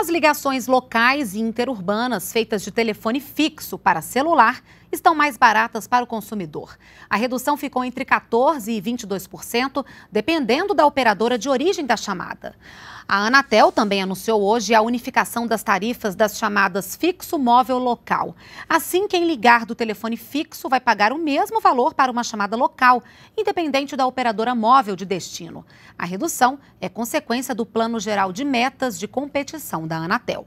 As ligações locais e interurbanas feitas de telefone fixo para celular estão mais baratas para o consumidor. A redução ficou entre 14% e 22%, dependendo da operadora de origem da chamada. A Anatel também anunciou hoje a unificação das tarifas das chamadas fixo móvel local. Assim, quem ligar do telefone fixo vai pagar o mesmo valor para uma chamada local, independente da operadora móvel de destino. A redução é consequência do Plano Geral de Metas de Competição da Anatel.